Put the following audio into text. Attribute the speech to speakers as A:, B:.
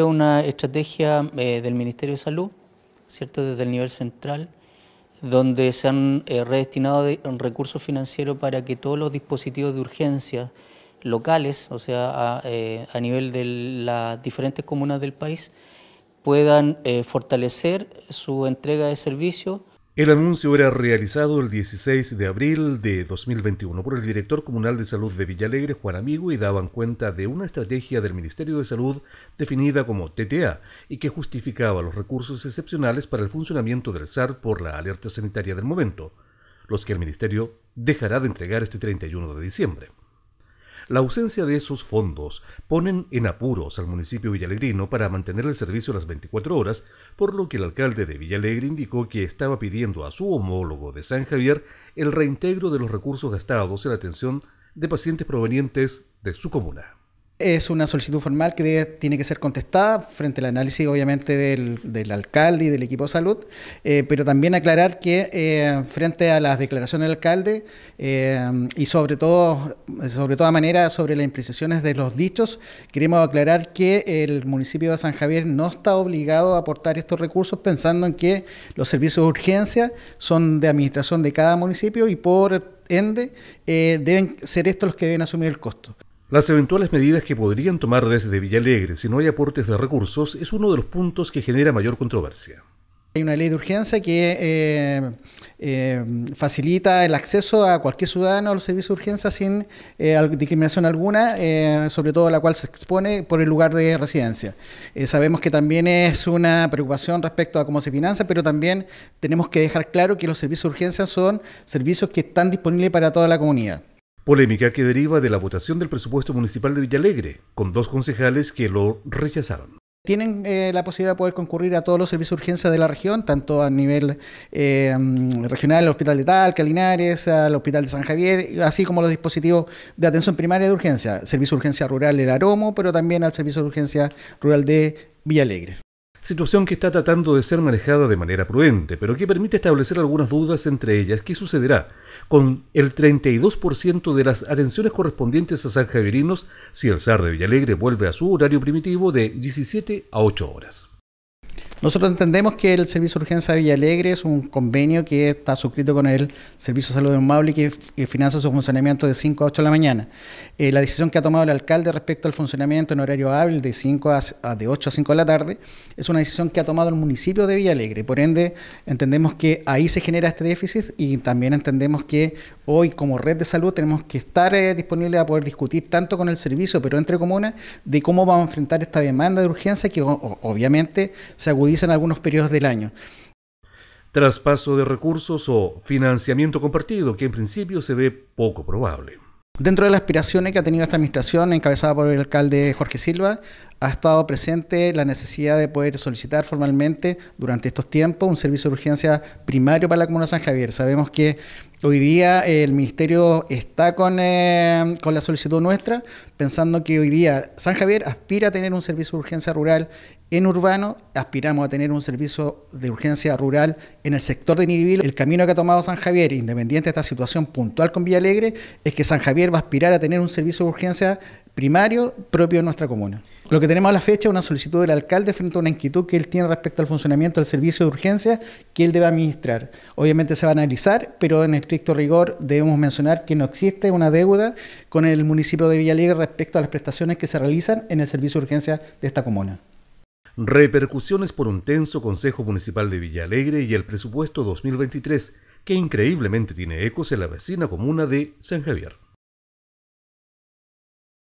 A: una estrategia eh, del Ministerio de Salud, ¿cierto? desde el nivel central, donde se han eh, redestinado recursos financieros para que todos los dispositivos de urgencia locales, o sea, a, eh, a nivel de las diferentes comunas del país, puedan fortalecer su entrega de servicios
B: el anuncio era realizado el 16 de abril de 2021 por el director comunal de salud de Villalegre, Juan Amigo, y daban cuenta de una estrategia del Ministerio de Salud definida como TTA y que justificaba los recursos excepcionales para el funcionamiento del SAR por la alerta sanitaria del momento, los que el Ministerio dejará de entregar este 31 de diciembre. La ausencia de esos fondos ponen en apuros al municipio villalegrino para mantener el servicio las 24 horas, por lo que el alcalde de Villalegre indicó que estaba pidiendo a su homólogo de San Javier el reintegro de los recursos gastados en la atención de pacientes provenientes de su comuna
A: es una solicitud formal que tiene que ser contestada frente al análisis, obviamente, del, alcalde y del equipo de salud, eh, pero también aclarar que eh, frente a las declaraciones del alcalde eh, y sobre todo, sobre toda manera, sobre las implicaciones de los dichos, queremos aclarar que el municipio de San Javier no está obligado a aportar estos recursos pensando en que los servicios de urgencia son de administración de cada municipio y por ende deben ser estos los que deben asumir el costo.
B: Las eventuales medidas que podrían tomar desde Villalegre si no hay aportes de recursos es uno de los puntos que genera mayor controversia.
A: Hay una ley de urgencia que eh, eh, facilita el acceso a cualquier ciudadano a los servicios de urgencia sin eh, discriminación alguna, sobre todo la cual se expone por el lugar de residencia. sabemos que también es una preocupación respecto a cómo se financia, pero también tenemos que dejar claro que los servicios de urgencia son servicios que están disponibles para toda la comunidad.
B: Polémica que deriva de la votación del presupuesto municipal de Villalegre, con dos concejales que lo rechazaron.
A: Tienen eh, la posibilidad de poder concurrir a todos los servicios de urgencia de la región, tanto a nivel eh, mm, regional, al Hospital de Tal, Calinares, al Hospital de San Javier, así como los dispositivos de atención primaria de urgencia, servicio de urgencia rural, el Aromo, pero también al servicio de urgencia rural de
B: Villalegre. Situación que está tratando de ser manejada de manera prudente, pero que permite establecer algunas dudas, entre ellas qué sucederá con el 32% de las atenciones correspondientes a San Javierinos si el SAR de Villalegre vuelve a su horario primitivo de 17 a 8 horas.
A: Nosotros entendemos que el Servicio de Urgencia de Villa Alegre es un convenio que está suscrito con el Servicio de Salud de Maule que eh, financia su funcionamiento de 5 a 8 de la mañana. Eh, la decisión que ha tomado el alcalde respecto al funcionamiento en horario hábil de, 5 a, de 8 a 5 de la tarde es una decisión que ha tomado el municipio de Villa Alegre. Por ende, entendemos que ahí se genera este déficit y también entendemos que hoy como red de salud tenemos que estar eh, disponibles a poder discutir tanto con el servicio, pero entre comunas, de cómo vamos a enfrentar esta demanda de urgencia que obviamente se agudiza en algunos periodos del año.
B: Traspaso de recursos o financiamiento compartido, que en principio se ve poco probable.
A: Dentro de las aspiraciones que ha tenido esta administración, encabezada por el alcalde Jorge Silva, ha estado presente la necesidad de poder solicitar formalmente durante estos tiempos un servicio de urgencia primario para la Comuna de San Javier. Sabemos que hoy día eh, el Ministerio está con, eh, con la solicitud nuestra, pensando que hoy día San Javier aspira a tener un servicio de urgencia rural en urbano, aspiramos a tener un servicio de urgencia rural en el sector de Nivil. El camino que ha tomado San Javier, independiente de esta situación puntual con Villalegre Alegre, es que San Javier va a aspirar a tener un servicio de urgencia primario propio de nuestra comuna. Lo que tenemos a la fecha es una solicitud del alcalde frente a una inquietud que él tiene respecto al funcionamiento del servicio de urgencia que él debe administrar. Obviamente se va a analizar, pero en estricto rigor debemos mencionar que no existe una deuda con el municipio de Villalegre respecto a las prestaciones que se realizan en el servicio de urgencia de esta comuna.
B: Repercusiones por un tenso Consejo Municipal de Villalegre y el presupuesto 2023, que increíblemente tiene ecos en la vecina comuna de San Javier.